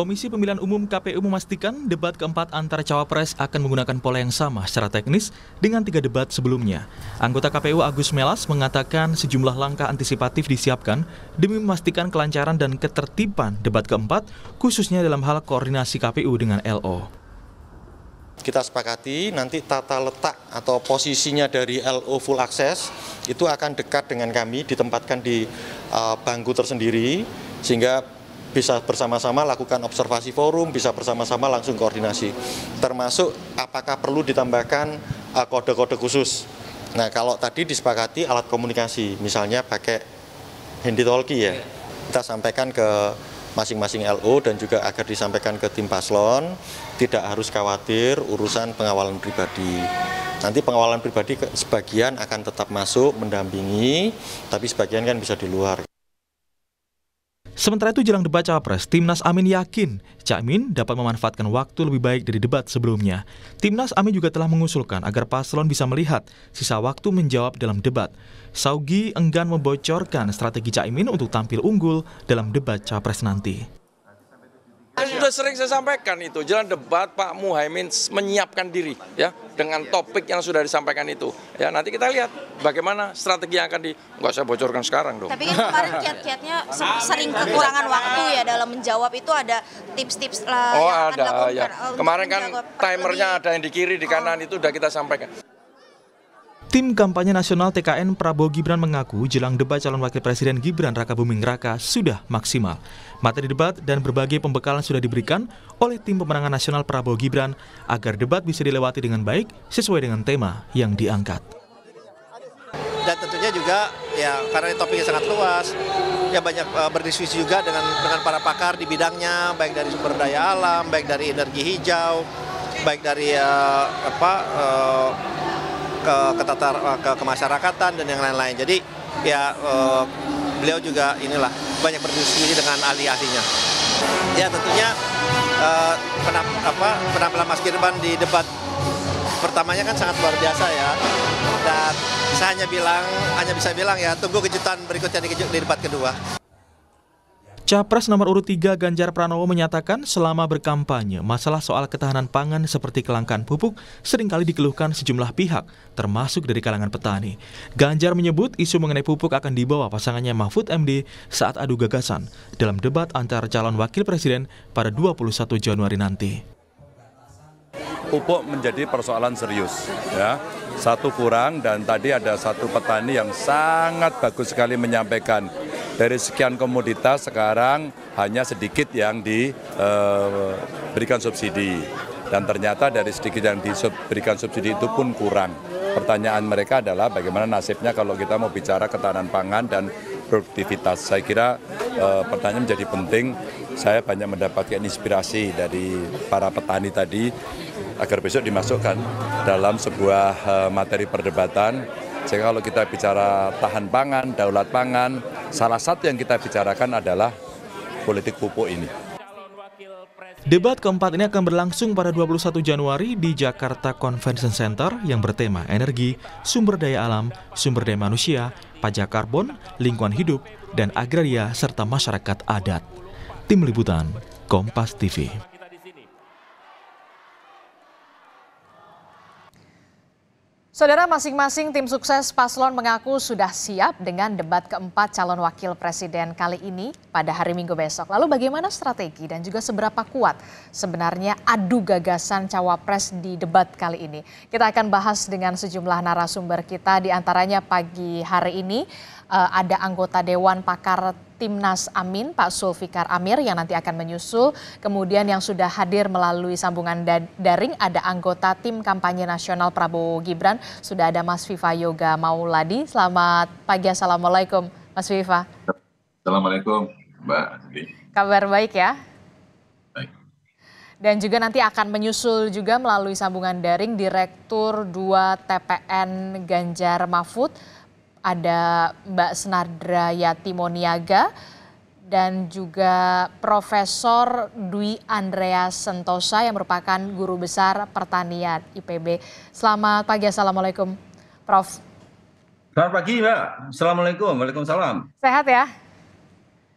Komisi Pemilihan Umum KPU memastikan debat keempat antara cawapres akan menggunakan pola yang sama secara teknis dengan tiga debat sebelumnya. Anggota KPU Agus Melas mengatakan sejumlah langkah antisipatif disiapkan demi memastikan kelancaran dan ketertiban debat keempat, khususnya dalam hal koordinasi KPU dengan LO. Kita sepakati nanti tata letak atau posisinya dari LO Full Access itu akan dekat dengan kami, ditempatkan di uh, bangku tersendiri, sehingga bisa bersama-sama lakukan observasi forum, bisa bersama-sama langsung koordinasi. Termasuk apakah perlu ditambahkan eh, kode-kode khusus. Nah, kalau tadi disepakati alat komunikasi, misalnya pakai handy talkie ya. Iya. Kita sampaikan ke masing-masing LO dan juga agar disampaikan ke tim paslon, tidak harus khawatir urusan pengawalan pribadi. Nanti pengawalan pribadi sebagian akan tetap masuk mendampingi, tapi sebagian kan bisa di luar. Sementara itu jelang debat cawapres, Timnas Amin yakin Cak Min dapat memanfaatkan waktu lebih baik dari debat sebelumnya. Timnas Amin juga telah mengusulkan agar paslon bisa melihat sisa waktu menjawab dalam debat. Saugi enggan membocorkan strategi Cak Min untuk tampil unggul dalam debat cawapres nanti. Sudah sering saya sampaikan itu, jalan debat Pak Muhaimin menyiapkan diri ya dengan topik yang sudah disampaikan itu. Ya nanti kita lihat bagaimana strategi yang akan di nggak saya bocorkan sekarang dong. Tapi kan kemarin kiat-kiatnya sering kekurangan waktu ya dalam menjawab itu ada tips-tips lah. Oh ada ya. Kemarin kan timernya ada yang di kiri di kanan oh. itu sudah kita sampaikan. Tim kampanye nasional TKN Prabowo Gibran mengaku jelang debat calon wakil presiden Gibran Raka Buming Raka sudah maksimal. Materi debat dan berbagai pembekalan sudah diberikan oleh tim pemenangan nasional Prabowo Gibran agar debat bisa dilewati dengan baik sesuai dengan tema yang diangkat. Dan tentunya juga ya karena topiknya sangat luas, ya banyak uh, berdiskusi juga dengan dengan para pakar di bidangnya, baik dari sumber daya alam, baik dari energi hijau, baik dari uh, apa uh, ke ketatar eh, ke kemasyarakatan dan yang lain-lain. Jadi ya eh, beliau juga inilah banyak berdiskusi dengan ahli-ahlinya. Ya tentunya eh, penamp apa, penampilan Mas Kirban di debat pertamanya kan sangat luar biasa ya. Dan saya hanya bilang, hanya bisa bilang ya tunggu kejutan berikutnya di, di debat kedua. Capres nomor urut 3 Ganjar Pranowo menyatakan selama berkampanye, masalah soal ketahanan pangan seperti kelangkaan pupuk seringkali dikeluhkan sejumlah pihak, termasuk dari kalangan petani. Ganjar menyebut isu mengenai pupuk akan dibawa pasangannya Mahfud MD saat adu gagasan dalam debat antar calon wakil presiden pada 21 Januari nanti. Pupuk menjadi persoalan serius. Ya satu kurang dan tadi ada satu petani yang sangat bagus sekali menyampaikan dari sekian komoditas sekarang hanya sedikit yang diberikan eh, subsidi. Dan ternyata dari sedikit yang diberikan subsidi itu pun kurang. Pertanyaan mereka adalah bagaimana nasibnya kalau kita mau bicara ketahanan pangan dan produktivitas. Saya kira e, pertanyaan menjadi penting. Saya banyak mendapatkan inspirasi dari para petani tadi agar besok dimasukkan dalam sebuah eh, materi perdebatan jadi kalau kita bicara tahan pangan, daulat pangan, salah satu yang kita bicarakan adalah politik pupuk ini. Debat keempat ini akan berlangsung pada 21 Januari di Jakarta Convention Center yang bertema energi, sumber daya alam, sumber daya manusia, pajak karbon, lingkungan hidup, dan agraria serta masyarakat adat. Tim Liputan, Kompas TV. Saudara masing-masing tim sukses paslon mengaku sudah siap dengan debat keempat calon wakil presiden kali ini pada hari Minggu besok. Lalu bagaimana strategi dan juga seberapa kuat sebenarnya adu gagasan cawapres di debat kali ini? Kita akan bahas dengan sejumlah narasumber kita di antaranya pagi hari ini eh, ada anggota Dewan Pakar Timnas Amin, Pak Sulfikar Amir yang nanti akan menyusul. Kemudian yang sudah hadir melalui sambungan daring ada anggota tim kampanye nasional Prabowo Gibran, sudah ada Mas Viva Yoga Mauladi. Selamat pagi, Assalamualaikum Mas Viva. Assalamualaikum Mbak Andi. Kabar baik ya? dan juga nanti akan menyusul juga melalui sambungan daring Direktur 2 TPN Ganjar Mahfud ada Mbak Senardra Yati Moniaga dan juga Profesor Dwi Andreas Sentosa yang merupakan guru besar pertanian IPB. Selamat pagi, Assalamualaikum Prof. Selamat pagi Mbak, Assalamualaikum, Waalaikumsalam. Sehat ya?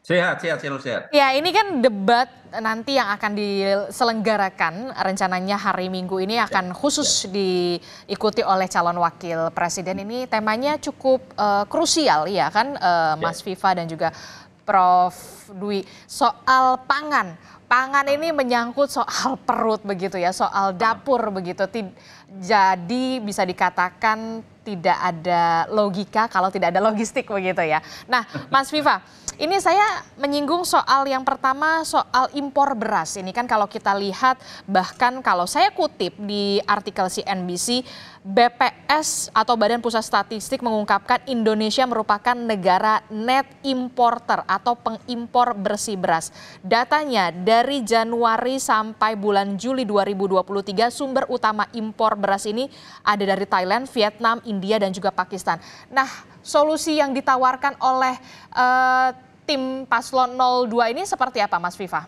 Sehat, sehat, selalu sehat. Ya, ini kan debat nanti yang akan diselenggarakan rencananya hari Minggu ini ya, akan ya. khusus diikuti oleh calon wakil presiden. Ini temanya cukup uh, krusial iya kan, eh, ya kan uh, Mas Viva dan juga Prof Dwi soal pangan. Pangan ini menyangkut soal perut begitu ya, soal dapur begitu. Tid jadi bisa dikatakan tidak ada logika kalau tidak ada logistik begitu ya. Nah, Mas Viva ini saya menyinggung soal yang pertama soal impor beras. Ini kan kalau kita lihat bahkan kalau saya kutip di artikel CNBC BPS atau Badan Pusat Statistik mengungkapkan Indonesia merupakan negara net importer atau pengimpor bersih beras. Datanya dari Januari sampai bulan Juli 2023 sumber utama impor beras ini ada dari Thailand, Vietnam, India dan juga Pakistan. Nah, solusi yang ditawarkan oleh uh, tim paslon 02 ini seperti apa Mas Viva?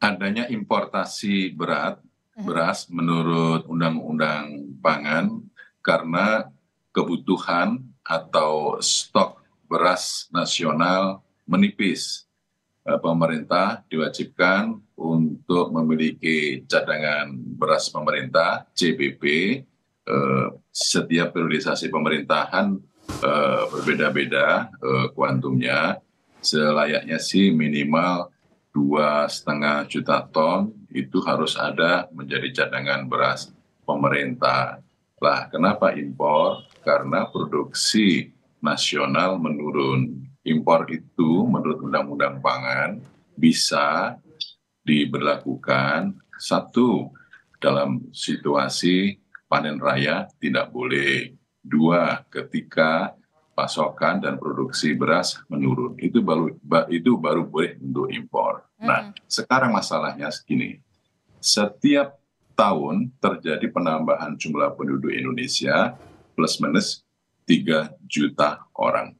Adanya importasi berat, mhm. beras menurut undang-undang pangan karena kebutuhan atau stok beras nasional menipis. Eh, pemerintah diwajibkan untuk memiliki cadangan beras pemerintah CBP Eh, setiap priorisasi pemerintahan eh, berbeda-beda eh, kuantumnya. Selayaknya sih minimal dua setengah juta ton itu harus ada menjadi cadangan beras pemerintah. Lah, kenapa impor? Karena produksi nasional menurun. Impor itu menurut Undang-Undang Pangan bisa diberlakukan satu dalam situasi panen raya tidak boleh. Dua, ketika pasokan dan produksi beras menurun, itu baru itu baru boleh untuk impor. Hmm. Nah, sekarang masalahnya segini. Setiap tahun terjadi penambahan jumlah penduduk Indonesia plus minus 3 juta orang.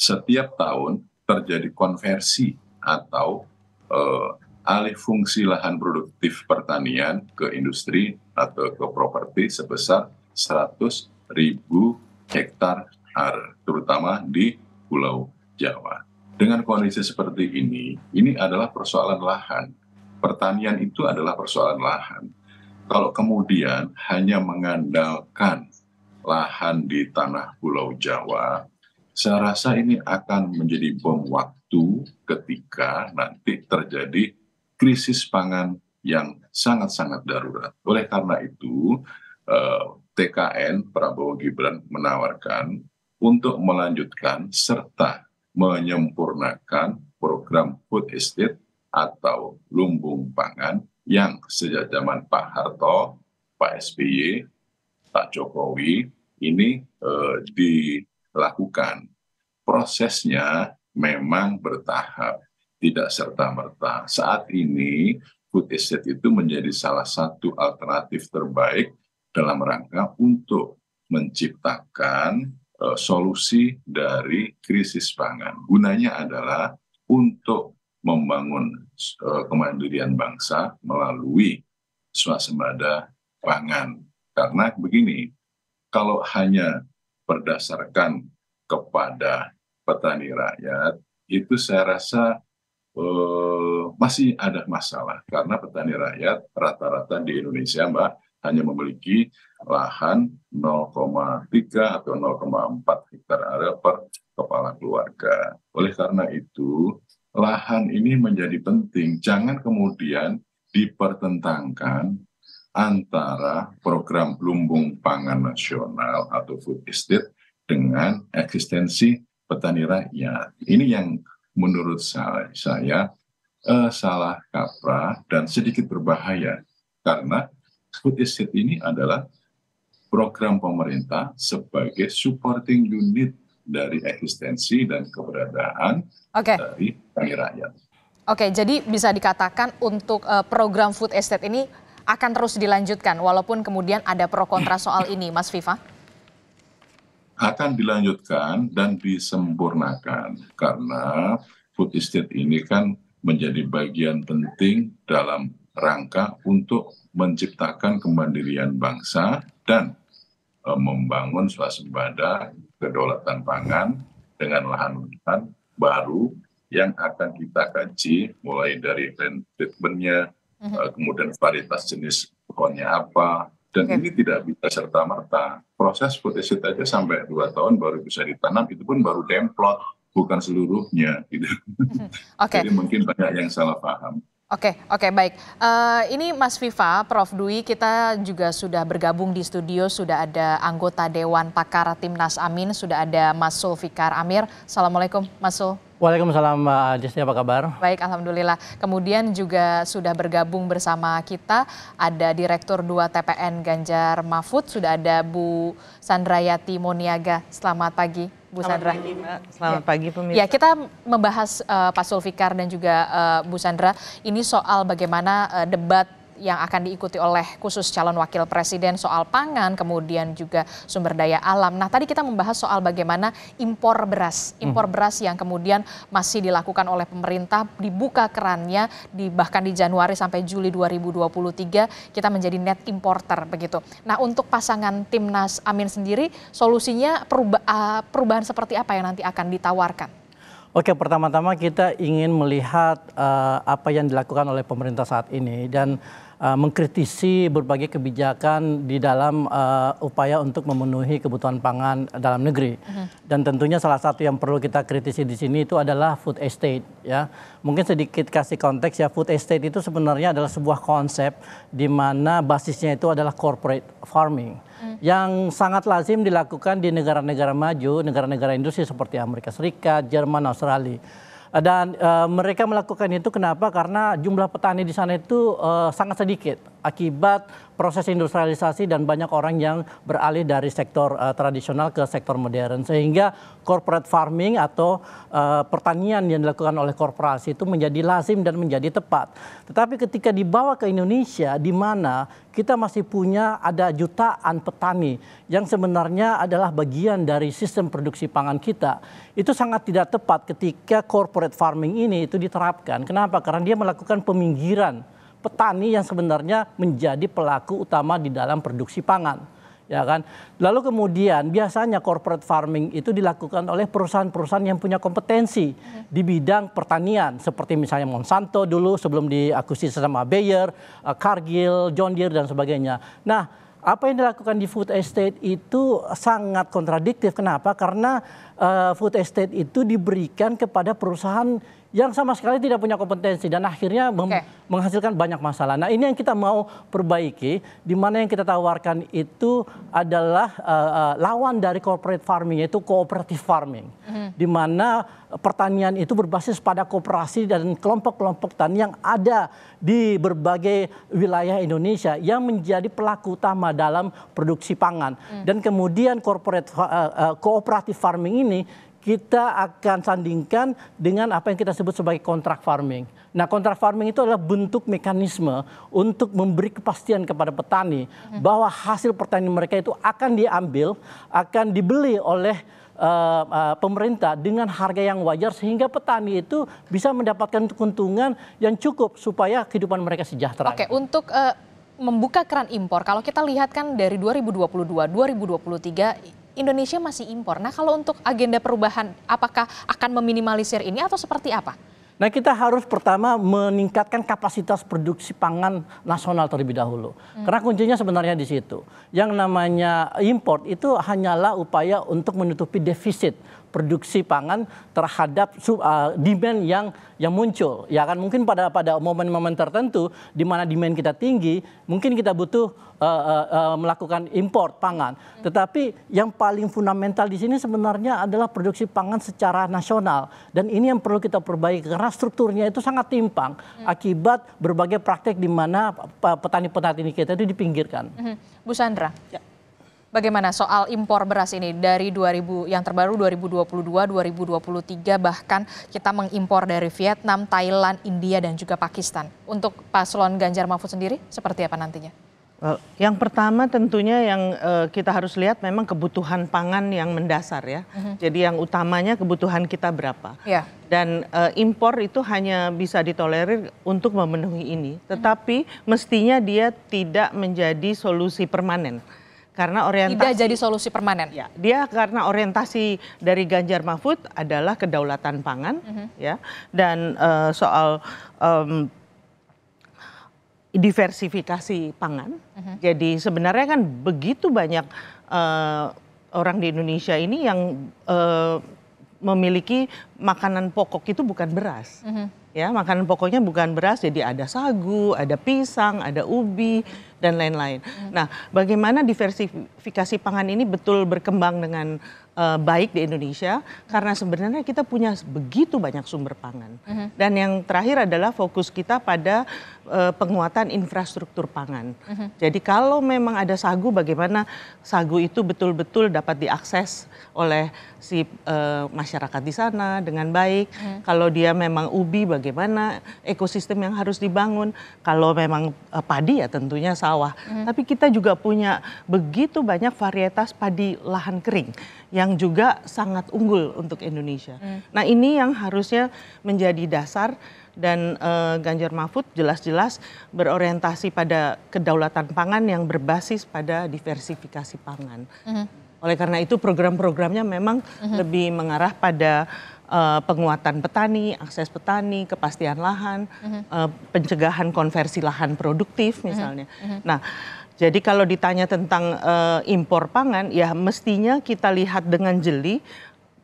Setiap tahun terjadi konversi atau uh, alih fungsi lahan produktif pertanian ke industri atau ke properti sebesar 100 ribu hektar terutama di Pulau Jawa. Dengan kondisi seperti ini, ini adalah persoalan lahan. Pertanian itu adalah persoalan lahan. Kalau kemudian hanya mengandalkan lahan di tanah Pulau Jawa, saya rasa ini akan menjadi bom waktu ketika nanti terjadi krisis pangan yang sangat-sangat darurat. Oleh karena itu, eh, TKN Prabowo Gibran menawarkan untuk melanjutkan serta menyempurnakan program food estate atau lumbung pangan yang sejak zaman Pak Harto, Pak SBY, Pak Jokowi ini eh, dilakukan. Prosesnya memang bertahap tidak serta merta. Saat ini food estate itu menjadi salah satu alternatif terbaik dalam rangka untuk menciptakan uh, solusi dari krisis pangan. Gunanya adalah untuk membangun uh, kemandirian bangsa melalui swasembada pangan. Karena begini, kalau hanya berdasarkan kepada petani rakyat, itu saya rasa Eh, masih ada masalah karena petani rakyat rata-rata di Indonesia Mbak hanya memiliki lahan 0,3 atau 0,4 hektar area per kepala keluarga. Oleh karena itu, lahan ini menjadi penting. Jangan kemudian dipertentangkan antara program lumbung pangan nasional atau food estate dengan eksistensi petani rakyat. Ini yang menurut saya uh, salah kaprah dan sedikit berbahaya karena food estate ini adalah program pemerintah sebagai supporting unit dari eksistensi dan keberadaan okay. dari kami rakyat. Oke, okay, jadi bisa dikatakan untuk uh, program food estate ini akan terus dilanjutkan walaupun kemudian ada pro kontra soal ini, Mas Viva akan dilanjutkan dan disempurnakan karena food estate ini kan menjadi bagian penting dalam rangka untuk menciptakan kemandirian bangsa dan e, membangun swasembada kedaulatan pangan dengan lahan-lahan baru yang akan kita kaji mulai dari treatmentnya, mm -hmm. kemudian varietas jenis pohonnya apa, dan okay. ini tidak bisa serta-merta. Proses food estate aja sampai dua tahun baru bisa ditanam, itu pun baru demplot, bukan seluruhnya. Gitu. Mm-hmm. Okay. Jadi mungkin banyak yang salah paham. Oke, okay, oke, okay, baik. Uh, ini Mas Viva, Prof. Dwi, kita juga sudah bergabung di studio, sudah ada anggota Dewan Pakar Timnas Amin, sudah ada Mas Sulfikar Amir. Assalamualaikum, Mas Sul. Waalaikumsalam Mbak Adisti, apa kabar? Baik, Alhamdulillah. Kemudian juga sudah bergabung bersama kita ada Direktur 2 TPN Ganjar Mahfud, sudah ada Bu Sandrayati Moniaga. Selamat pagi. Bu Sandra. Selamat pagi, ya. pagi pemirsa. Ya, kita membahas uh, Pak Sulfikar dan juga uh, Bu Sandra ini soal bagaimana uh, debat yang akan diikuti oleh khusus calon wakil presiden soal pangan, kemudian juga sumber daya alam. Nah, tadi kita membahas soal bagaimana impor beras, impor mhm. beras yang kemudian masih dilakukan oleh pemerintah dibuka kerannya di bahkan di Januari sampai Juli 2023 kita menjadi net importer begitu. Nah, untuk pasangan timnas Amin sendiri solusinya peruba ah, perubahan seperti apa yang nanti akan ditawarkan? Oke, pertama-tama kita ingin melihat uh, apa yang dilakukan oleh pemerintah saat ini dan Uh, mengkritisi berbagai kebijakan di dalam uh, upaya untuk memenuhi kebutuhan pangan dalam negeri. Uh-huh. Dan tentunya salah satu yang perlu kita kritisi di sini itu adalah food estate ya. Mungkin sedikit kasih konteks ya food estate itu sebenarnya adalah sebuah konsep di mana basisnya itu adalah corporate farming mm. yang sangat lazim dilakukan di negara-negara maju, negara-negara industri seperti Amerika Serikat, Jerman, Australia dan eh, mereka melakukan itu kenapa karena jumlah petani di sana itu eh, sangat sedikit akibat proses industrialisasi dan banyak orang yang beralih dari sektor uh, tradisional ke sektor modern sehingga corporate farming atau uh, pertanian yang dilakukan oleh korporasi itu menjadi lazim dan menjadi tepat. Tetapi ketika dibawa ke Indonesia di mana kita masih punya ada jutaan petani yang sebenarnya adalah bagian dari sistem produksi pangan kita. Itu sangat tidak tepat ketika corporate farming ini itu diterapkan. Kenapa? Karena dia melakukan peminggiran petani yang sebenarnya menjadi pelaku utama di dalam produksi pangan ya kan. Lalu kemudian biasanya corporate farming itu dilakukan oleh perusahaan-perusahaan yang punya kompetensi di bidang pertanian seperti misalnya Monsanto dulu sebelum diakuisisi sama Bayer, eh, Cargill, John Deere dan sebagainya. Nah, apa yang dilakukan di food estate itu sangat kontradiktif. Kenapa? Karena uh, food estate itu diberikan kepada perusahaan yang sama sekali tidak punya kompetensi dan akhirnya okay. menghasilkan banyak masalah. Nah, ini yang kita mau perbaiki di mana yang kita tawarkan itu adalah uh, uh, lawan dari corporate farming yaitu cooperative farming. Mm -hmm. Di mana pertanian itu berbasis pada kooperasi dan kelompok-kelompok tani yang ada di berbagai wilayah Indonesia yang menjadi pelaku utama dalam produksi pangan. Mm. Dan kemudian corporate uh, uh, cooperative farming ini kita akan sandingkan dengan apa yang kita sebut sebagai kontrak farming. Nah, kontrak farming itu adalah bentuk mekanisme untuk memberi kepastian kepada petani bahwa hasil pertanian mereka itu akan diambil, akan dibeli oleh uh, uh, pemerintah dengan harga yang wajar sehingga petani itu bisa mendapatkan keuntungan yang cukup supaya kehidupan mereka sejahtera. Oke, untuk uh, membuka keran impor, kalau kita lihat kan dari 2022, 2023 Indonesia masih impor. Nah kalau untuk agenda perubahan apakah akan meminimalisir ini atau seperti apa? Nah kita harus pertama meningkatkan kapasitas produksi pangan nasional terlebih dahulu. Hmm. Karena kuncinya sebenarnya di situ. Yang namanya import itu hanyalah upaya untuk menutupi defisit produksi pangan terhadap uh, demand yang yang muncul. Ya kan mungkin pada pada momen-momen tertentu di mana demand kita tinggi, mungkin kita butuh uh, uh, uh, melakukan import pangan. Hmm. Tetapi yang paling fundamental di sini sebenarnya adalah produksi pangan secara nasional dan ini yang perlu kita perbaiki karena strukturnya itu sangat timpang hmm. akibat berbagai praktek di mana uh, petani-petani kita itu dipinggirkan. Hmm. Bu Sandra. Ya. Bagaimana soal impor beras ini dari 2000 yang terbaru 2022, 2023 bahkan kita mengimpor dari Vietnam, Thailand, India dan juga Pakistan. Untuk paslon Ganjar Mahfud sendiri seperti apa nantinya? Eh, yang pertama tentunya yang uh, kita harus lihat memang kebutuhan pangan yang mendasar ya. Mm-hmm. Jadi yang utamanya kebutuhan kita berapa. Yeah. Dan uh, impor itu hanya bisa ditolerir untuk memenuhi ini. Mhm. Tetapi mm-hmm. mestinya dia tidak menjadi solusi permanen karena orientasi tidak jadi solusi permanen. Ya, dia karena orientasi dari Ganjar Mahfud adalah kedaulatan pangan, mm -hmm. ya, dan uh, soal um, diversifikasi pangan. Mm -hmm. Jadi sebenarnya kan begitu banyak uh, orang di Indonesia ini yang uh, memiliki makanan pokok itu bukan beras. Mm -hmm. Ya, makanan pokoknya bukan beras, jadi ada sagu, ada pisang, ada ubi dan lain-lain. -hmm. Nah, bagaimana diversifikasi pangan ini betul berkembang dengan uh, baik di Indonesia karena sebenarnya kita punya begitu banyak sumber pangan. -hmm. Dan yang terakhir adalah fokus kita pada Eh, penguatan infrastruktur pangan. Mm -hmm. Jadi kalau memang ada sagu, bagaimana sagu itu betul-betul dapat diakses oleh si uh, masyarakat di sana dengan baik. Mm. Kalau dia memang ubi, bagaimana ekosistem yang harus dibangun. Kalau memang uh, padi ya tentunya sawah. Mm. Tapi kita juga punya begitu banyak varietas padi lahan kering yang juga sangat unggul untuk Indonesia. Mm. Nah ini yang harusnya menjadi dasar dan uh, Ganjar Mahfud jelas-jelas berorientasi pada kedaulatan pangan yang berbasis pada diversifikasi pangan. Mm -hmm. Oleh karena itu program-programnya memang mm -hmm. lebih mengarah pada uh, penguatan petani, akses petani, kepastian lahan, mm -hmm. uh, pencegahan konversi lahan produktif mhm. misalnya. Mm -hmm. Nah, jadi kalau ditanya tentang uh, impor pangan, ya mestinya kita lihat dengan jeli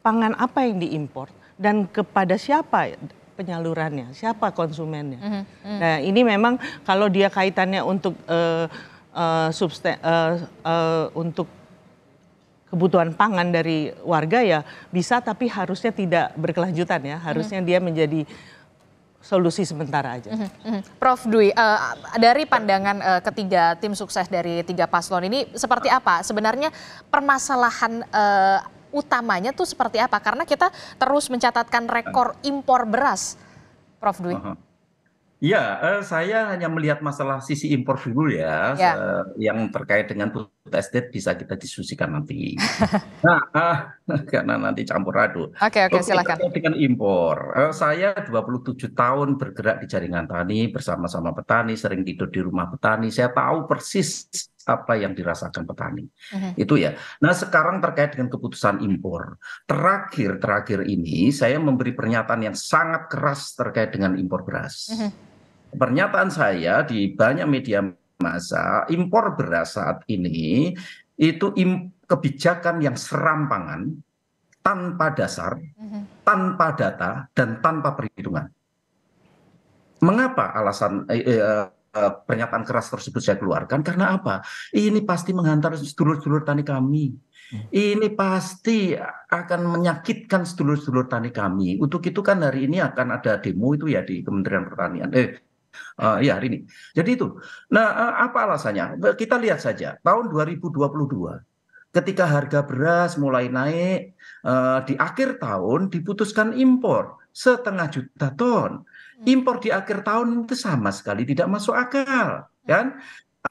pangan apa yang diimpor dan kepada siapa penyalurannya, siapa konsumennya. Mm -hmm. Nah ini memang kalau dia kaitannya untuk uh, eh, uh, eh, substen uh, eh, uh, untuk kebutuhan pangan dari warga ya bisa tapi harusnya tidak berkelanjutan ya harusnya mm -hmm. dia menjadi solusi sementara aja. Mm -hmm. Prof Dwi, uh, dari pandangan uh, ketiga tim sukses dari tiga paslon ini seperti apa sebenarnya permasalahan uh, utamanya tuh seperti apa? Karena kita terus mencatatkan rekor impor beras, Prof. Dwi. Iya, uh, saya hanya melihat masalah sisi impor dulu ya, ya. Uh, yang terkait dengan food estate bisa kita diskusikan nanti. nah, uh, karena nanti campur aduk. Oke, okay, oke, okay, silakan. Dengan impor, uh, saya 27 tahun bergerak di jaringan tani bersama-sama petani, sering tidur di rumah petani. Saya tahu persis apa yang dirasakan petani. Uh-huh. Itu ya. Nah, sekarang terkait dengan keputusan impor. Terakhir terakhir ini saya memberi pernyataan yang sangat keras terkait dengan impor beras. Uh-huh. Pernyataan saya di banyak media massa, impor beras saat ini itu kebijakan yang serampangan tanpa dasar, uh-huh. tanpa data dan tanpa perhitungan. Mengapa alasan eh, eh, Eh, pernyataan keras tersebut saya keluarkan karena apa? Ini pasti menghantar sedulur-sedulur tani kami. Hmm. Ini pasti akan menyakitkan sedulur-sedulur tani kami. Untuk itu kan hari ini akan ada demo itu ya di Kementerian Pertanian. Eh, Uh, ya hari ini. Jadi itu. Nah, uh, apa alasannya? Kita lihat saja. Tahun 2022 ketika harga beras mulai naik uh, di akhir tahun diputuskan impor setengah juta ton impor di akhir tahun itu sama sekali tidak masuk akal hmm. kan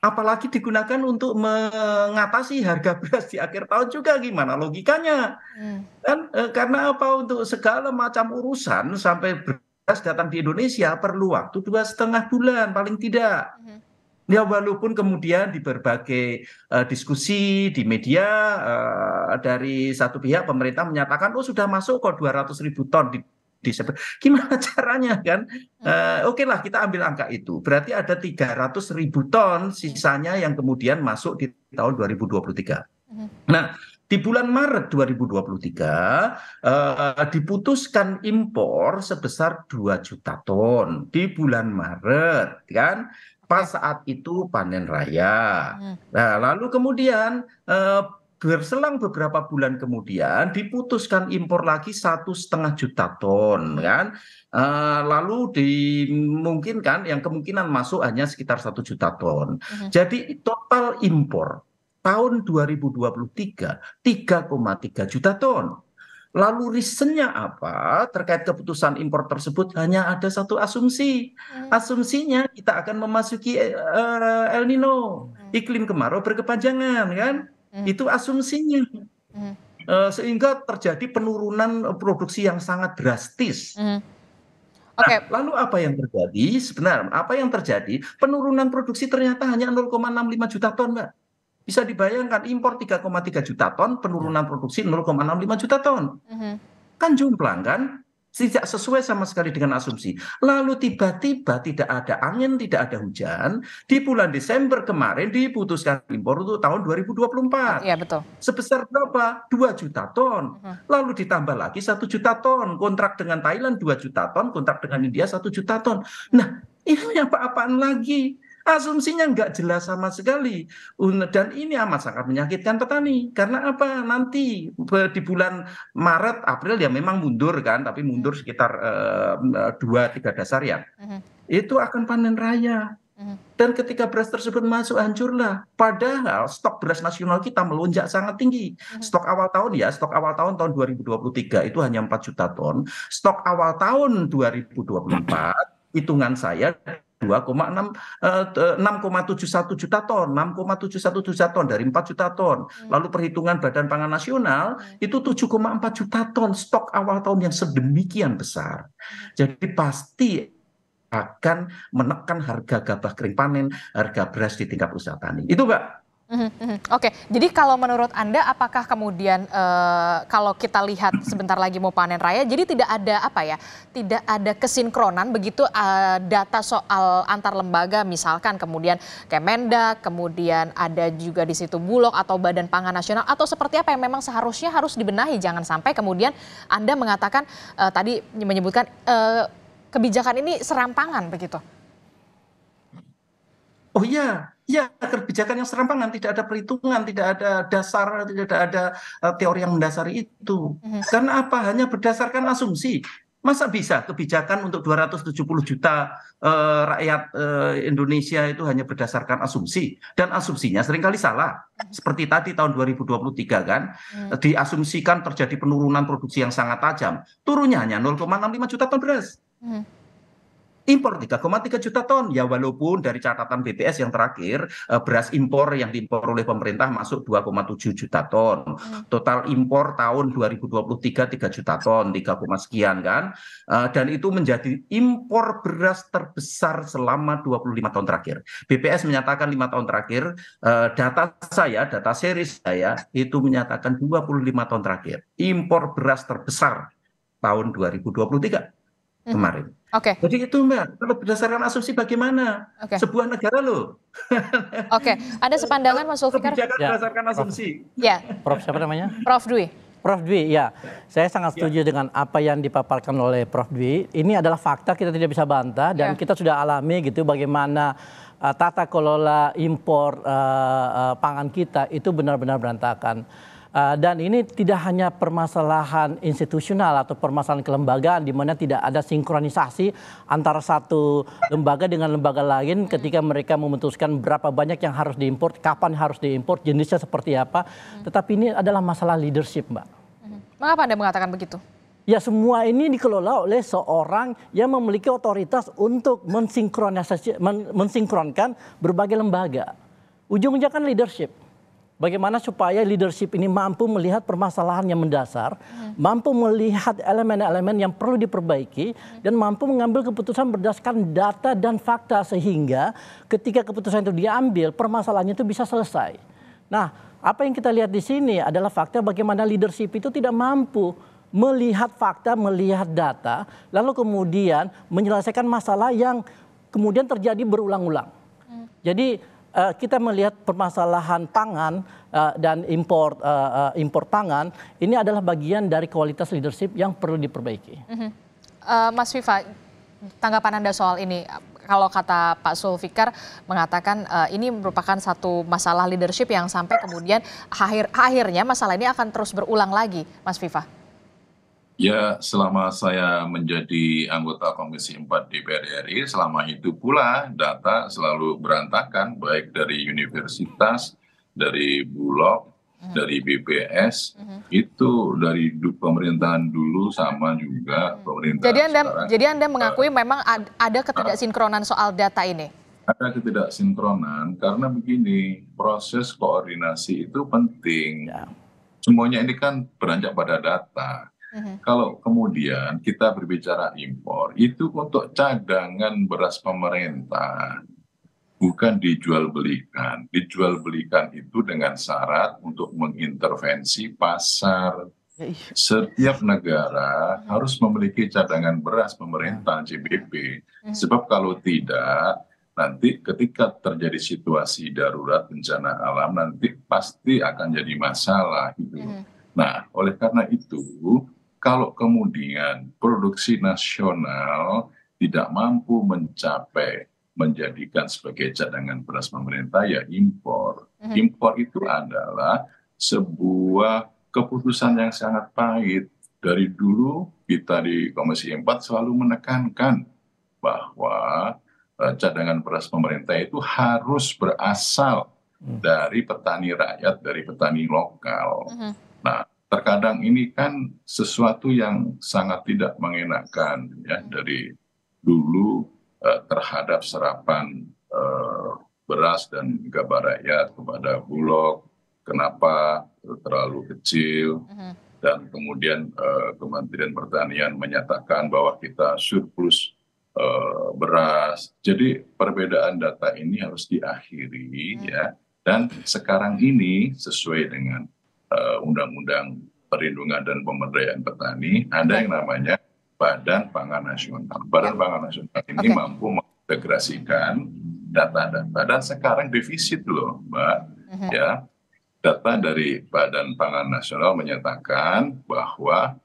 apalagi digunakan untuk mengatasi harga beras di akhir tahun juga gimana logikanya hmm. kan e, karena apa untuk segala macam urusan sampai beras datang di Indonesia perlu waktu dua setengah bulan paling tidak hmm. Ya walaupun kemudian di berbagai uh, diskusi di media uh, dari satu pihak pemerintah menyatakan oh sudah masuk kok 200 ribu ton di disebut gimana caranya kan uh, oke okay lah kita ambil angka itu berarti ada 300 ribu ton sisanya yang kemudian masuk di tahun 2023 hmm. nah di bulan Maret 2023 uh, eh, diputuskan impor sebesar 2 juta ton di bulan Maret kan pas saat itu panen raya. Hmm. Nah, lalu kemudian uh, berselang beberapa bulan kemudian diputuskan impor lagi satu setengah juta ton kan uh, lalu dimungkinkan yang kemungkinan masuk hanya sekitar satu juta ton uh-huh. jadi total impor tahun 2023 3,3 juta ton Lalu reasonnya apa terkait keputusan impor tersebut hanya ada satu asumsi. Mhm. Asumsinya kita akan memasuki uh, El Nino, mhm. iklim kemarau berkepanjangan kan. Hmm. itu asumsinya hmm. uh, sehingga terjadi penurunan eh, produksi yang sangat drastis. Hmm. Nah, okay. lalu apa yang terjadi? Sebenarnya apa yang terjadi? Penurunan produksi ternyata hanya 0,65 juta ton, Mbak. Bisa dibayangkan impor 3,3 juta ton, penurunan hmm. produksi 0,65 juta ton. Mm Kan jumlah kan? tidak sesuai sama sekali dengan asumsi. Lalu tiba-tiba tidak ada angin, tidak ada hujan, di bulan Desember kemarin diputuskan impor untuk tahun 2024. Iya, betul. Sebesar berapa? 2 juta ton. Mm-hmm. Lalu ditambah lagi satu juta ton, kontrak dengan Thailand 2 juta ton, kontrak dengan India satu juta ton. Nah, ini apa-apaan lagi? asumsinya nggak jelas sama sekali dan ini amat sangat menyakitkan petani karena apa nanti di bulan Maret April ya memang mundur kan tapi mundur hmm. sekitar eh, dua uh, tiga dasar ya uh hmm. -huh. itu akan panen raya uh hmm. -huh. dan ketika beras tersebut masuk hancurlah padahal stok beras nasional kita melonjak sangat tinggi -huh. stok awal tahun ya stok awal tahun tahun 2023 itu hanya 4 juta ton stok awal tahun 2024 hitungan saya 6,71 eh, juta ton, 6,71 juta ton dari 4 juta ton. Hmm. Lalu perhitungan Badan Pangan Nasional hmm. itu 7,4 juta ton stok awal tahun yang sedemikian besar. Hmm. Jadi pasti akan menekan harga gabah kering panen, harga beras di tingkat usaha tani. Itu Mbak Mhm, mhm. Oke, okay. jadi kalau menurut Anda apakah kemudian uh, kalau kita lihat sebentar lagi mau panen raya, jadi tidak ada apa ya, tidak ada kesinkronan begitu uh, data soal antar lembaga misalkan kemudian Kemendak, kemudian ada juga di situ Bulog atau Badan Pangan Nasional atau seperti apa yang memang seharusnya harus dibenahi, jangan sampai kemudian Anda mengatakan uh, tadi menyebutkan kebijakan ini serampangan begitu. Oh iya, Ya, kebijakan yang serampangan tidak ada perhitungan, tidak ada dasar, tidak ada eh, teori yang mendasari itu. Mm Karena apa? Hanya berdasarkan asumsi. Masa bisa kebijakan untuk 270 juta uh, rakyat uh, Indonesia itu hanya berdasarkan asumsi dan asumsinya seringkali salah. Mm-hmm. Seperti tadi tahun 2023 kan hmm. diasumsikan terjadi penurunan produksi yang sangat tajam. Turunnya hanya 0,65 juta ton beras. Hmm impor 3,3 juta ton ya walaupun dari catatan BPS yang terakhir eh, beras impor yang diimpor oleh pemerintah masuk 2,7 juta ton hmm. total impor tahun 2023 3 juta ton 3, sekian kan eh, dan itu menjadi impor beras terbesar selama 25 tahun terakhir BPS menyatakan lima tahun terakhir eh, data saya data seri saya itu menyatakan 25 tahun terakhir impor beras terbesar tahun 2023 Hmm. kemarin. Oke. Okay. Jadi itu Mbak, kalau berdasarkan asumsi bagaimana? Okay. Sebuah negara loh. Oke, okay. ada sepandangan Mas Zulfikar? Kebijakan ya. berdasarkan asumsi. Ya. Prof siapa namanya? Prof Dwi. Prof Dwi, ya. Saya sangat ya. setuju ya. dengan apa yang dipaparkan oleh Prof Dwi. Ini adalah fakta kita tidak bisa bantah dan ya. kita sudah alami gitu bagaimana uh, tata kelola impor uh, uh, pangan kita itu benar-benar berantakan. Eh, dan ini tidak hanya permasalahan institusional atau permasalahan kelembagaan di mana tidak ada sinkronisasi antara satu lembaga dengan lembaga lain ketika mereka memutuskan berapa banyak yang harus diimpor, kapan harus diimpor, jenisnya seperti apa. Tetapi ini adalah masalah leadership, Mbak. Hmm. Mengapa Anda mengatakan begitu? Ya semua ini dikelola oleh seorang yang memiliki otoritas untuk mensinkronisasi, mensinkronkan berbagai lembaga. Ujungnya kan leadership. Bagaimana supaya leadership ini mampu melihat permasalahan yang mendasar, hmm. mampu melihat elemen-elemen yang perlu diperbaiki, hmm. dan mampu mengambil keputusan berdasarkan data dan fakta sehingga ketika keputusan itu diambil, permasalahannya itu bisa selesai. Nah, apa yang kita lihat di sini adalah fakta bagaimana leadership itu tidak mampu melihat fakta, melihat data, lalu kemudian menyelesaikan masalah yang kemudian terjadi berulang-ulang. Hmm. Jadi Eh, kita melihat permasalahan pangan eh, dan impor eh, impor pangan ini adalah bagian dari kualitas leadership yang perlu diperbaiki. Mhm. Mas Viva, tanggapan Anda soal ini? Kalau kata Pak Sulfikar mengatakan uh, ini merupakan satu masalah leadership yang sampai kemudian akhir akhirnya masalah ini akan terus berulang lagi, Mas Viva. Ya, selama saya menjadi anggota Komisi 4 DPR RI, selama itu pula data selalu berantakan, baik dari universitas, dari Bulog, hmm. dari BPS, hmm. itu dari pemerintahan dulu sama juga hmm. pemerintahan jadi anda, sekarang. Jadi Anda mengakui uh, memang ada ketidaksinkronan soal data ini? Ada ketidaksinkronan karena begini, proses koordinasi itu penting. Ya. Semuanya ini kan beranjak pada data Mm-hmm. Kalau kemudian kita berbicara impor, itu untuk cadangan beras pemerintah bukan dijual belikan. Dijual belikan itu dengan syarat untuk mengintervensi pasar. Ya, Setiap negara mm-hmm. harus memiliki cadangan beras pemerintah CBP. Mm-hmm. Sebab kalau tidak, nanti ketika terjadi situasi darurat bencana alam nanti pasti akan jadi masalah gitu. Nah, oleh karena itu kalau kemudian produksi nasional tidak mampu mencapai menjadikan sebagai cadangan beras pemerintah ya impor. Mhm. Impor itu adalah sebuah keputusan yang sangat pahit. Dari dulu kita di Komisi 4 selalu menekankan bahwa eh, cadangan beras pemerintah itu harus berasal hmm. dari petani rakyat, dari petani lokal. Mhm. Nah, terkadang ini kan sesuatu yang sangat tidak mengenakan ya dari dulu eh, terhadap serapan eh, beras dan gabah rakyat kepada bulog kenapa terlalu kecil mm-hmm. dan kemudian eh, Kementerian Pertanian menyatakan bahwa kita surplus eh, beras jadi perbedaan data ini harus diakhiri uh ya dan sekarang ini sesuai dengan Eh, Undang-Undang Perlindungan dan Pemberdayaan Petani ada yang namanya Badan Pangan Nasional. Badan ya. Pangan Nasional ini okay. mampu mengintegrasikan data-data dan sekarang defisit loh, Mbak. Uh-huh. Ya. Data dari Badan Pangan Nasional menyatakan bahwa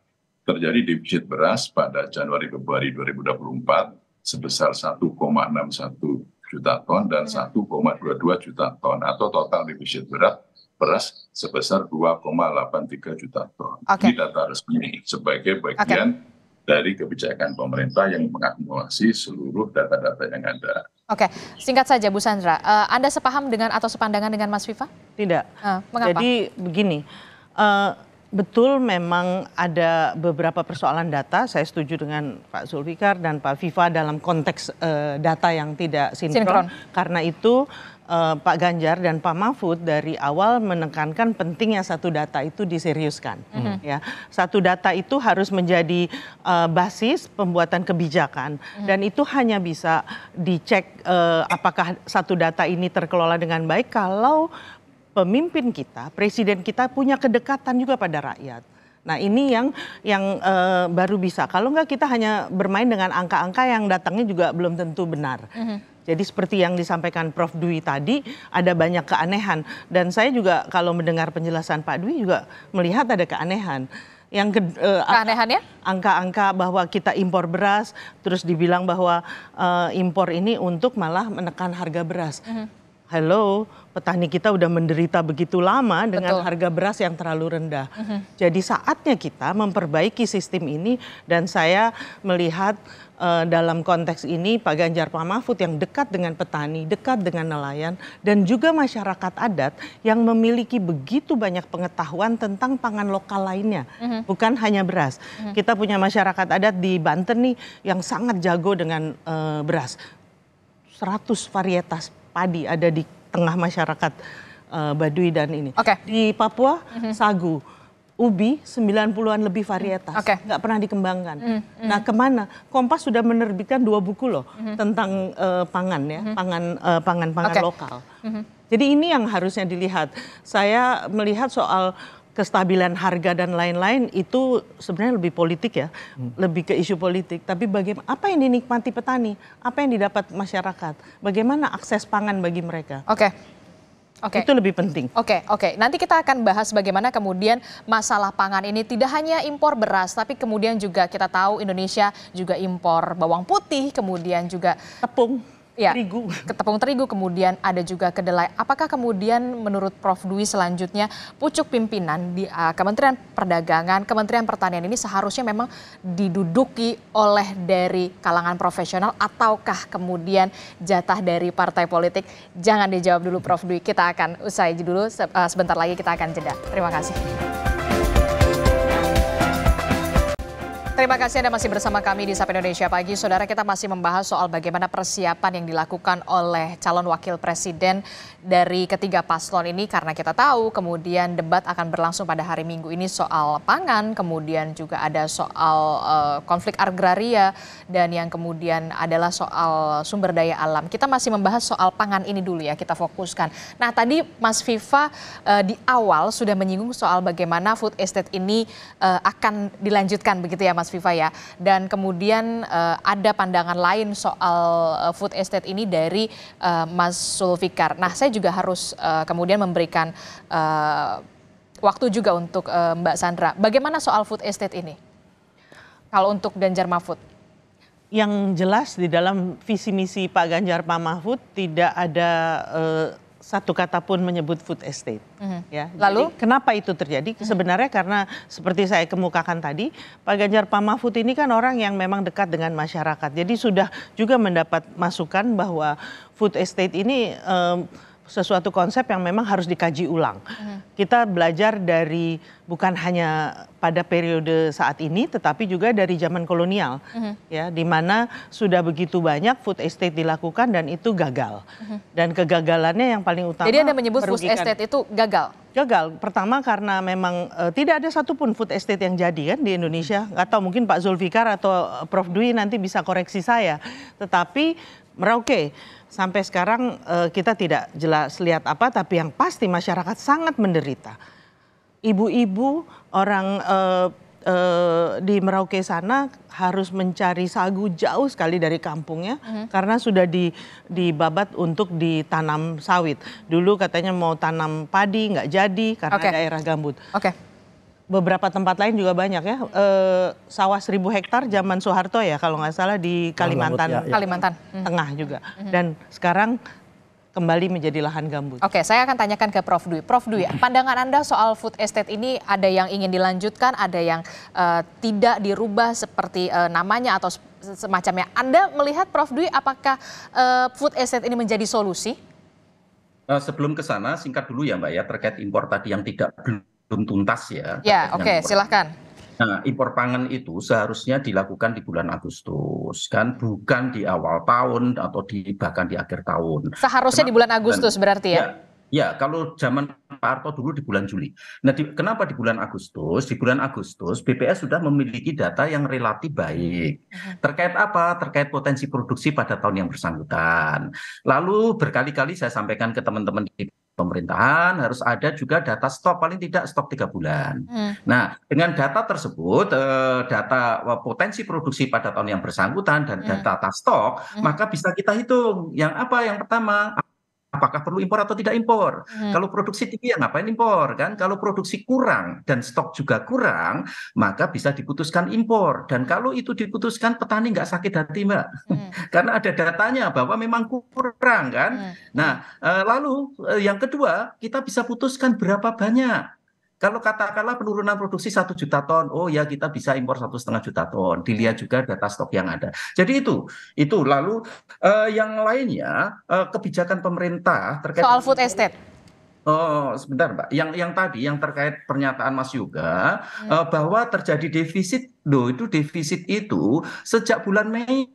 terjadi defisit beras pada Januari Februari 2024 sebesar 1,61 juta ton dan 1,22 ya. juta ton atau total defisit berat beras sebesar 2,83 juta ton. Okay. Ini data resmi sebagai bagian okay dari kebijakan pemerintah yang mengakumulasi seluruh data-data yang ada. Oke, singkat saja Bu Sandra, uh, Anda sepaham dengan atau sepandangan dengan Mas Viva? Tidak. Uh, mengapa? Jadi begini, uh, betul memang ada beberapa persoalan data. Saya setuju dengan Pak Zulfikar dan Pak Viva dalam konteks uh, data yang tidak sinkron. sinkron. Karena itu uh, Pak Ganjar dan Pak Mahfud dari awal menekankan pentingnya satu data itu diseriuskan. Mm -hmm. ya. Satu data itu harus menjadi uh, basis pembuatan kebijakan mm -hmm. dan itu hanya bisa dicek uh, apakah satu data ini terkelola dengan baik kalau pemimpin kita, presiden kita punya kedekatan juga pada rakyat. Nah ini yang yang uh, baru bisa. Kalau enggak kita hanya bermain dengan angka-angka yang datangnya juga belum tentu benar. Mm -hmm. Jadi seperti yang disampaikan Prof Dwi tadi ada banyak keanehan dan saya juga kalau mendengar penjelasan Pak Dwi juga melihat ada keanehan yang ke, uh, ya? angka-angka bahwa kita impor beras terus dibilang bahwa uh, impor ini untuk malah menekan harga beras. Mm -hmm. Halo, petani kita udah menderita begitu lama dengan harga beras yang terlalu rendah. Mm -hmm. Jadi saatnya kita memperbaiki sistem ini dan saya melihat uh, dalam konteks ini Pak Ganjar Pak Mahfud yang dekat dengan petani, dekat dengan nelayan dan juga masyarakat adat yang memiliki begitu banyak pengetahuan tentang pangan lokal lainnya, mm -hmm. bukan hanya beras. Mm -hmm. Kita punya masyarakat adat di Banten nih yang sangat jago dengan uh, beras. 100 varietas padi ada di tengah masyarakat uh, Baduy dan ini. Okay. Di Papua mm -hmm. sagu, ubi 90-an lebih varietas, nggak mm. pernah dikembangkan. Mm -hmm. Nah kemana? Kompas sudah menerbitkan dua buku loh mm -hmm. tentang uh, pangan ya, mm -hmm. pangan uh, eh, pangan pangan okay. lokal. Mm -hmm. Jadi ini yang harusnya dilihat. Saya melihat soal kestabilan harga dan lain-lain itu sebenarnya lebih politik ya, hmm. lebih ke isu politik. Tapi bagaimana apa yang dinikmati petani, apa yang didapat masyarakat, bagaimana akses pangan bagi mereka? Oke. Okay. Okay. Itu lebih penting. Oke, okay, oke. Okay. Nanti kita akan bahas bagaimana kemudian masalah pangan ini tidak hanya impor beras, tapi kemudian juga kita tahu Indonesia juga impor bawang putih, kemudian juga tepung ya, terigu. Tepung terigu, kemudian ada juga kedelai. Apakah kemudian menurut Prof. Dwi selanjutnya pucuk pimpinan di uh, Kementerian Perdagangan, Kementerian Pertanian ini seharusnya memang diduduki oleh dari kalangan profesional ataukah kemudian jatah dari partai politik? Jangan dijawab dulu Prof. Dwi, kita akan usai dulu uh, sebentar lagi kita akan jeda. Terima kasih. Terima kasih Anda masih bersama kami di Sapa Indonesia Pagi. Saudara kita masih membahas soal bagaimana persiapan yang dilakukan oleh calon wakil presiden dari ketiga paslon ini karena kita tahu kemudian debat akan berlangsung pada hari Minggu ini soal pangan, kemudian juga ada soal uh, konflik agraria dan yang kemudian adalah soal sumber daya alam. Kita masih membahas soal pangan ini dulu ya, kita fokuskan. Nah, tadi Mas Viva uh, di awal sudah menyinggung soal bagaimana food estate ini uh, akan dilanjutkan begitu ya Mas Viva Viva ya. Dan kemudian uh, ada pandangan lain soal uh, food estate ini dari uh, Mas Sulfikar. Nah, saya juga harus uh, kemudian memberikan uh, waktu juga untuk uh, Mbak Sandra. Bagaimana soal food estate ini? Kalau untuk Ganjar Mahfud? Yang jelas di dalam visi misi Pak Ganjar Pak Mahfud tidak ada uh, satu kata pun menyebut food estate. Mm-hmm. Ya, Lalu jadi, kenapa itu terjadi? Mm-hmm. Sebenarnya karena seperti saya kemukakan tadi, Pak Ganjar Pak Mahfud ini kan orang yang memang dekat dengan masyarakat. Jadi sudah juga mendapat masukan bahwa food estate ini um, sesuatu konsep yang memang harus dikaji ulang. Hmm. Kita belajar dari bukan hanya pada periode saat ini, tetapi juga dari zaman kolonial, hmm. ya, di mana sudah begitu banyak food estate dilakukan dan itu gagal. Hmm. Dan kegagalannya yang paling utama. Jadi anda menyebut merugikan. food estate itu gagal? Gagal. Pertama karena memang e, tidak ada satupun food estate yang jadi kan di Indonesia. Hmm. Atau mungkin Pak Zulfikar atau eh, Prof Dwi nanti bisa koreksi saya. Tetapi Merauke sampai sekarang eh, kita tidak jelas lihat apa tapi yang pasti masyarakat sangat menderita. Ibu-ibu orang eh, eh, di Merauke sana harus mencari sagu jauh sekali dari kampungnya mm-hmm. karena sudah di dibabat untuk ditanam sawit. Dulu katanya mau tanam padi nggak jadi karena okay. daerah gambut. Oke. Okay beberapa tempat lain juga banyak ya. E, sawah seribu hektar zaman Soeharto ya kalau nggak salah di Kalimantan. Ya, ya. Kalimantan hmm. Tengah juga. Mm-hmm. Dan sekarang kembali menjadi lahan gambut. Oke, saya akan tanyakan ke Prof Dwi. Prof Dwi, hmm. pandangan Anda soal food estate ini ada yang ingin dilanjutkan, ada yang uh, tidak dirubah seperti uh, namanya atau semacamnya. Anda melihat Prof Dwi apakah uh, food estate ini menjadi solusi? Sebelum ke sana, singkat dulu ya Mbak ya, terkait impor tadi yang tidak belum tuntas ya. Ya, oke, okay, silahkan. Nah, impor pangan itu seharusnya dilakukan di bulan Agustus, kan bukan di awal tahun atau di bahkan di akhir tahun. Seharusnya kenapa, di bulan Agustus dan, berarti ya? ya? Ya, kalau zaman Pak Arto dulu di bulan Juli. Nah, di, kenapa di bulan Agustus? Di bulan Agustus BPS sudah memiliki data yang relatif baik. Mhm. Terkait apa? Terkait potensi produksi pada tahun yang bersangkutan. Lalu berkali-kali saya sampaikan ke teman-teman di pemerintahan harus ada juga data stok paling tidak stok tiga bulan. Hmm. Nah dengan data tersebut eh, data eh, potensi produksi pada tahun yang bersangkutan dan hmm. data stok hmm. maka bisa kita hitung yang apa yang pertama apakah perlu impor atau tidak impor. Hmm. Kalau produksi tinggi ya ngapain impor kan? Kalau produksi kurang dan stok juga kurang, maka bisa diputuskan impor. Dan kalau itu diputuskan petani nggak sakit hati mbak, hmm. karena ada datanya bahwa memang kurang kan. Hmm. Nah eh, lalu eh, yang kedua kita bisa putuskan berapa banyak kalau katakanlah penurunan produksi satu juta ton, oh ya kita bisa impor satu setengah juta ton. Dilihat juga data stok yang ada. Jadi itu, itu lalu uh, yang lainnya uh, kebijakan pemerintah terkait soal food estate. Oh, sebentar Mbak. Yang yang tadi yang terkait pernyataan Mas Yoga hmm. uh, bahwa terjadi defisit, do itu defisit itu sejak bulan Mei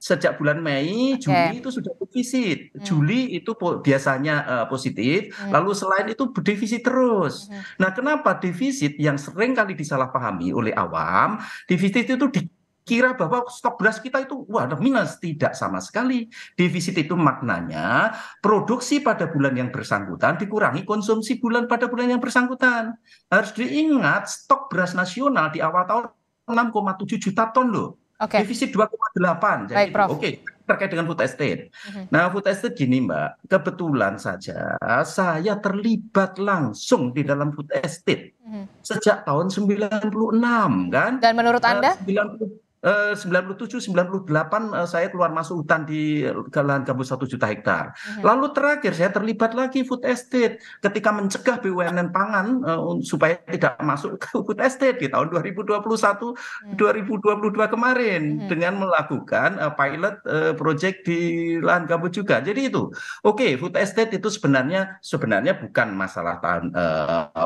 sejak bulan Mei, okay. Juli itu sudah defisit. Hmm. Juli itu biasanya uh, positif, hmm. lalu selain itu defisit terus. Hmm. Nah, kenapa defisit yang sering kali disalahpahami oleh awam, defisit itu di kira bahwa stok beras kita itu wah minus tidak sama sekali defisit itu maknanya produksi pada bulan yang bersangkutan dikurangi konsumsi bulan pada bulan yang bersangkutan harus diingat stok beras nasional di awal tahun 6,7 juta ton loh Okay. Defisit 2,8. Baik, Prof. Oke, terkait dengan food estate. Mm-hmm. Nah, food estate gini, Mbak. Kebetulan saja saya terlibat langsung di dalam food estate mm-hmm. sejak tahun 96, kan? Dan menurut nah, Anda? 90 97 eh, 98 eh, saya keluar masuk hutan di lahan gambut 1 juta hektar. Mhm. Lalu terakhir saya terlibat lagi food estate ketika mencegah BUMN pangan eh, supaya tidak masuk ke food estate di tahun 2021 2022 mhm. kemarin mhm. dengan melakukan pilot project di lahan gambut juga. Jadi itu. Oke, food estate itu sebenarnya sebenarnya bukan masalah tahan,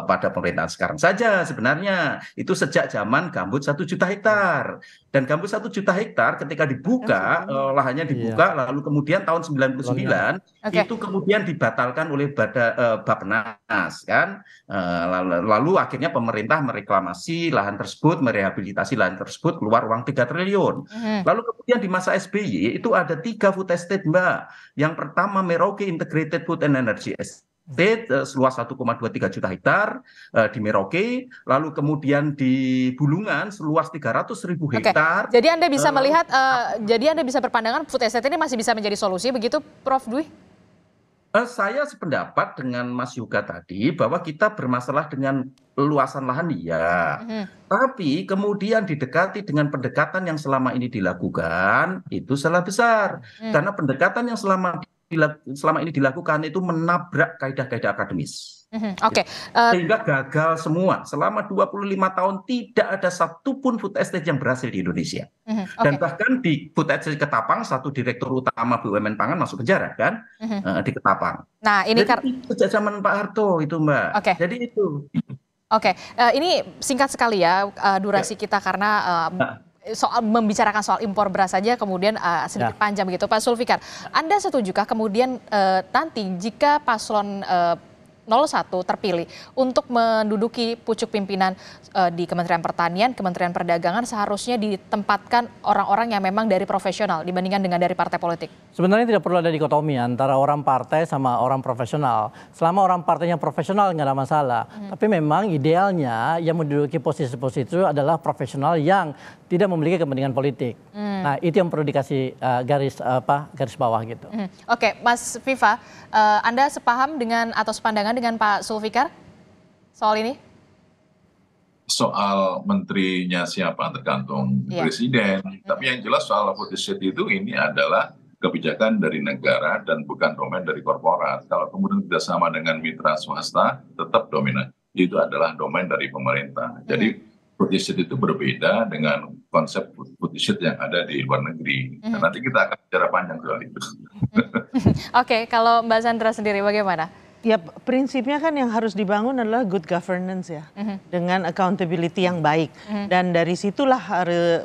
pada pemerintahan sekarang saja sebenarnya. Itu sejak zaman gambut 1 juta hektar dan gambut satu juta hektar ketika dibuka oh, lahannya iya. dibuka iya. lalu kemudian tahun 99 okay. itu kemudian dibatalkan oleh Bada, uh, eh, bapenas kan uh, lalu, lalu akhirnya pemerintah mereklamasi lahan tersebut merehabilitasi lahan tersebut keluar uang 3 triliun mm. lalu kemudian di masa SBY itu ada tiga food estate mbak yang pertama Merauke Integrated Food and Energy Estate State eh, seluas 1,23 juta hektar uh, di Merauke, lalu kemudian di Bulungan seluas 300 ribu hektar. Jadi Anda bisa uh, melihat, uh, jadi Anda bisa berpandangan food estate ini masih bisa menjadi solusi begitu, Prof Dwi? Uh, saya sependapat dengan Mas Yuga tadi bahwa kita bermasalah dengan luasan lahan iya. Hmm. Tapi kemudian didekati dengan pendekatan yang selama ini dilakukan itu salah besar. Hmm. Karena pendekatan yang selama selama ini dilakukan itu menabrak kaedah-kaedah akademis. Mm-hmm, oke. Okay. Ya. Uh, eh, Sehingga gagal semua. Selama 25 tahun tidak ada satupun food estate yang berhasil di Indonesia. Mm mm-hmm, okay. Dan bahkan di food estate Ketapang satu direktur utama BUMN pangan masuk penjara kan mm di Ketapang. Nah ini Jadi, itu zaman Pak Harto itu Mbak. Okay. Jadi itu. Oke, okay. uh, eh, ini singkat sekali ya uh, durasi ya. kita karena uh, soal membicarakan soal impor beras saja kemudian uh, sedikit ya. panjang begitu Pak Sulfikar. Anda setujukah kemudian uh, nanti jika paslon uh, 01 terpilih untuk menduduki pucuk pimpinan uh, di Kementerian Pertanian, Kementerian Perdagangan seharusnya ditempatkan orang-orang yang memang dari profesional dibandingkan dengan dari partai politik? Sebenarnya tidak perlu ada dikotomi antara orang partai sama orang profesional. Selama orang partainya profesional nggak ada masalah. Hmm. Tapi memang idealnya yang menduduki posisi-posisi itu adalah profesional yang tidak memiliki kepentingan politik. Hmm. Nah itu yang perlu dikasih uh, garis apa garis bawah gitu. Hmm. Oke, okay, Mas Viva, uh, Anda sepaham dengan atau sepandangan dengan Pak Sulfikar soal ini? Soal menterinya siapa tergantung ya. presiden. Iya. Tapi yang jelas soal food estate itu ini adalah kebijakan dari negara dan bukan domain dari korporat. Kalau kemudian tidak sama dengan mitra swasta, tetap dominan. Itu adalah domain dari pemerintah. Iya. Jadi food estate itu berbeda dengan konsep food estate yang ada di luar negeri. mm nanti kita akan bicara panjang soal itu. Oke, kalau Mbak Sandra sendiri bagaimana? ya prinsipnya kan yang harus dibangun adalah good governance ya mm-hmm. dengan accountability yang baik mm-hmm. dan dari situlah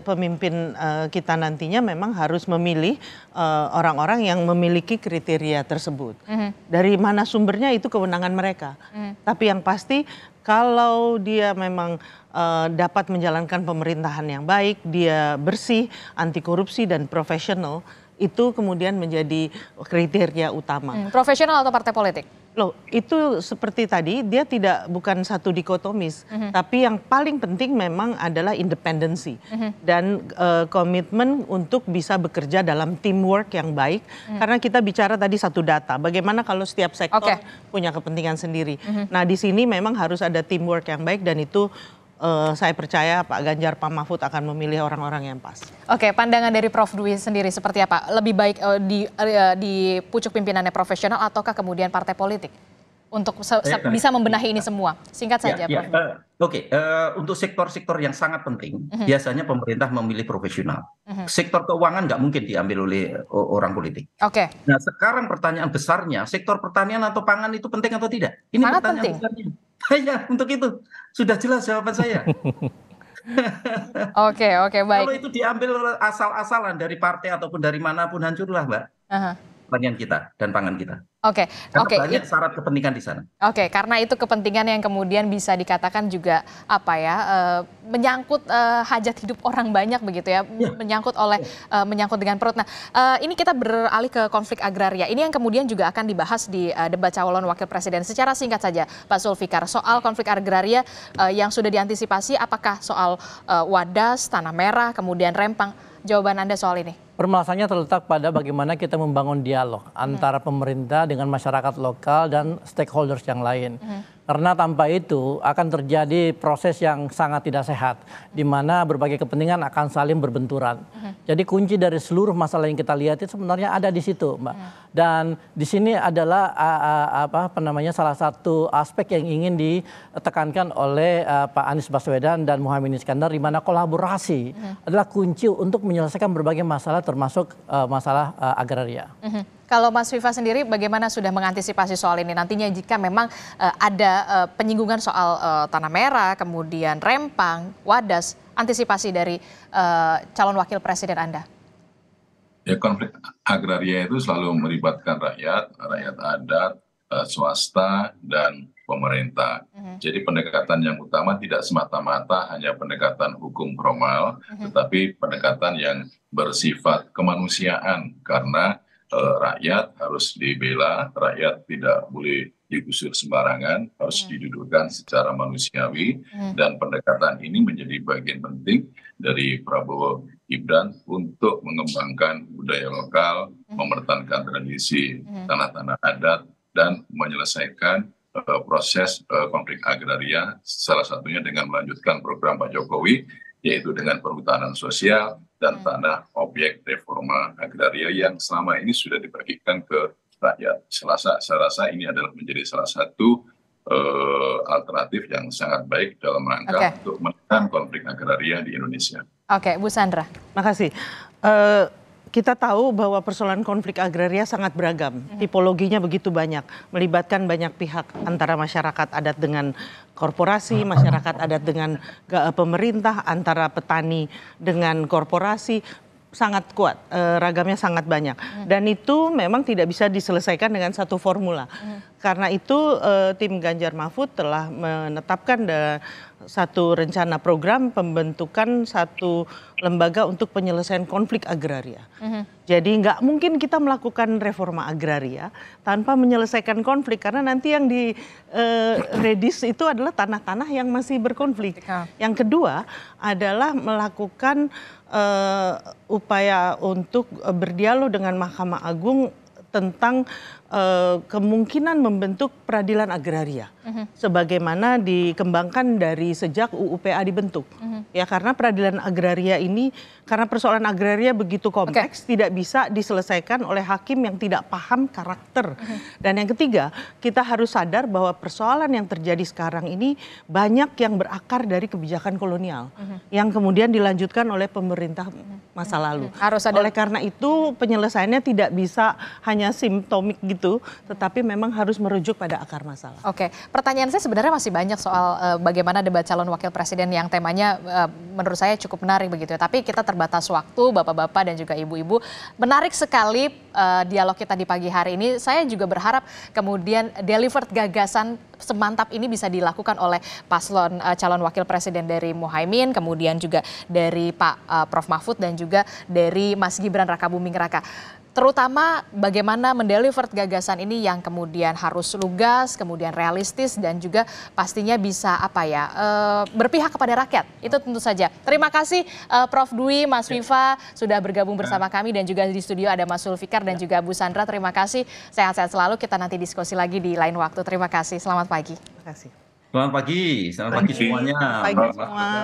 pemimpin uh, kita nantinya memang harus memilih orang eh, orang-orang yang memiliki kriteria tersebut mm-hmm. dari mana sumbernya itu kewenangan mereka mm-hmm. tapi yang pasti kalau dia memang uh, dapat menjalankan pemerintahan yang baik dia bersih anti korupsi dan profesional itu kemudian menjadi kriteria utama. Hmm, profesional atau partai politik? Loh, itu seperti tadi dia tidak bukan satu dikotomis, mm -hmm. tapi yang paling penting memang adalah independensi mm -hmm. dan uh, komitmen untuk bisa bekerja dalam teamwork yang baik. Mm -hmm. Karena kita bicara tadi satu data, bagaimana kalau setiap sektor okay. punya kepentingan sendiri. Mm -hmm. Nah, di sini memang harus ada teamwork yang baik dan itu uh, saya percaya Pak Ganjar, Pak Mahfud akan memilih orang-orang yang pas. Oke, pandangan dari Prof Dwi sendiri seperti apa? Lebih baik uh, di uh, di pucuk pimpinannya profesional ataukah kemudian partai politik? Untuk bisa membenahi ini semua, singkat ya, saja, ya, ya. Prof. Oke, okay. uh, untuk sektor-sektor yang sangat penting, uh mhm. -huh. biasanya pemerintah memilih profesional. Uh mhm. -huh. Sektor keuangan nggak mungkin diambil oleh orang politik. Oke. Okay. Nah, sekarang pertanyaan besarnya, sektor pertanian atau pangan itu penting atau tidak? Ini sangat pertanyaan penting. besarnya. Saya untuk itu sudah jelas jawaban saya. Oke, oke, okay, baik. Kalau itu diambil asal-asalan dari partai ataupun dari manapun hancurlah, Mbak. Uh -huh. Pangan kita dan pangan kita. Oke, okay, oke. Okay. Banyak syarat kepentingan di sana. Oke, okay, karena itu kepentingan yang kemudian bisa dikatakan juga apa ya e, menyangkut e, hajat hidup orang banyak begitu ya, ya. menyangkut oleh ya. e, menyangkut dengan perut. Nah, e, ini kita beralih ke konflik agraria. Ini yang kemudian juga akan dibahas di e, debat calon wakil presiden. Secara singkat saja, Pak Sulfikar, soal konflik agraria e, yang sudah diantisipasi, apakah soal e, wadas, tanah merah, kemudian rempang? Jawaban anda soal ini? Permasalahannya terletak pada bagaimana kita membangun dialog hmm. antara pemerintah dengan masyarakat lokal dan stakeholders yang lain. Hmm. Karena tanpa itu akan terjadi proses yang sangat tidak sehat, di mana berbagai kepentingan akan saling berbenturan. Hmm. Jadi kunci dari seluruh masalah yang kita lihat itu sebenarnya ada di situ, Mbak. Dan di sini adalah apa, apa namanya salah satu aspek yang ingin ditekankan oleh uh, Pak Anies Baswedan dan Muhammad Iskandar, di mana kolaborasi adalah kunci untuk menyelesaikan berbagai masalah termasuk uh, masalah uh, agraria. Mm -hmm. Kalau Mas Viva sendiri bagaimana sudah mengantisipasi soal ini nantinya jika memang uh, ada uh, penyinggungan soal uh, tanah merah, kemudian rempang, wadas, antisipasi dari uh, calon wakil presiden Anda? Ya konflik agraria itu selalu melibatkan rakyat, rakyat adat, uh, swasta dan pemerintah. Mm -hmm. Jadi pendekatan yang utama tidak semata-mata hanya pendekatan hukum formal, mm -hmm. tetapi pendekatan yang bersifat kemanusiaan karena e, rakyat harus dibela, rakyat tidak boleh digusur sembarangan, harus hmm. didudukkan secara manusiawi hmm. dan pendekatan ini menjadi bagian penting dari Prabowo Gibran untuk mengembangkan budaya lokal, hmm. mempertahankan tradisi mm-hmm. tanah-tanah adat dan menyelesaikan Eh, proses eh, konflik agraria salah satunya dengan melanjutkan program Pak Jokowi yaitu dengan perhutanan sosial dan hmm. tanah objek reforma agraria yang selama ini sudah dibagikan ke rakyat. Selasa, saya rasa ini adalah menjadi salah satu uh, alternatif yang sangat baik dalam rangka okay. untuk menekan konflik agraria di Indonesia. Oke, okay, Bu Sandra. Makasih. Uh, kita tahu bahwa persoalan konflik agraria sangat beragam, mhm. tipologinya begitu banyak, melibatkan banyak pihak antara masyarakat adat dengan korporasi, masyarakat adat dengan eh, pemerintah, antara petani dengan korporasi, sangat kuat, eh, ragamnya sangat banyak. Mhm. Dan itu memang tidak bisa diselesaikan dengan satu formula. Mhm. Karena itu eh, tim Ganjar Mahfud telah menetapkan satu rencana program pembentukan satu lembaga untuk penyelesaian konflik agraria. Mm-hmm. Jadi nggak mungkin kita melakukan reforma agraria tanpa menyelesaikan konflik karena nanti yang di uh, redis itu adalah tanah-tanah yang masih berkonflik. Yang kedua adalah melakukan uh, upaya untuk eh, berdialog dengan Mahkamah Agung tentang uh, kemungkinan membentuk peradilan agraria, mm -hmm. sebagaimana dikembangkan dari sejak UUPA dibentuk. Mm -hmm. Ya karena peradilan agraria ini karena persoalan agraria begitu kompleks okay. tidak bisa diselesaikan oleh hakim yang tidak paham karakter. Mm -hmm. Dan yang ketiga kita harus sadar bahwa persoalan yang terjadi sekarang ini banyak yang berakar dari kebijakan kolonial mm -hmm. yang kemudian dilanjutkan oleh pemerintah mhm. masa mhm. lalu. Harus ada. Oleh karena itu penyelesaiannya tidak bisa hanya simptomik gitu itu, tetapi memang harus merujuk pada akar masalah. Oke, pertanyaan saya sebenarnya masih banyak soal uh, bagaimana debat calon wakil presiden yang temanya uh, menurut saya cukup menarik begitu ya. Tapi kita terbatas waktu, bapak-bapak dan juga ibu-ibu. Menarik sekali uh, dialog kita di pagi hari ini. Saya juga berharap kemudian delivered gagasan semantap ini bisa dilakukan oleh paslon uh, calon wakil presiden dari Muhaimin, kemudian juga dari Pak uh, Prof Mahfud dan juga dari Mas Gibran Raka Buming Raka terutama bagaimana mendeliver gagasan ini yang kemudian harus lugas, kemudian realistis dan juga pastinya bisa apa ya e, berpihak kepada rakyat. Itu tentu saja. Terima kasih e, Prof Dwi, Mas ya. Viva sudah bergabung bersama ya. kami dan juga di studio ada Mas Sulfikar dan ya. juga Bu Sandra. Terima kasih. Sehat-sehat selalu. Kita nanti diskusi lagi di lain waktu. Terima kasih. Selamat pagi. Terima kasih. Selamat pagi, selamat pagi, pagi semuanya. pagi semua.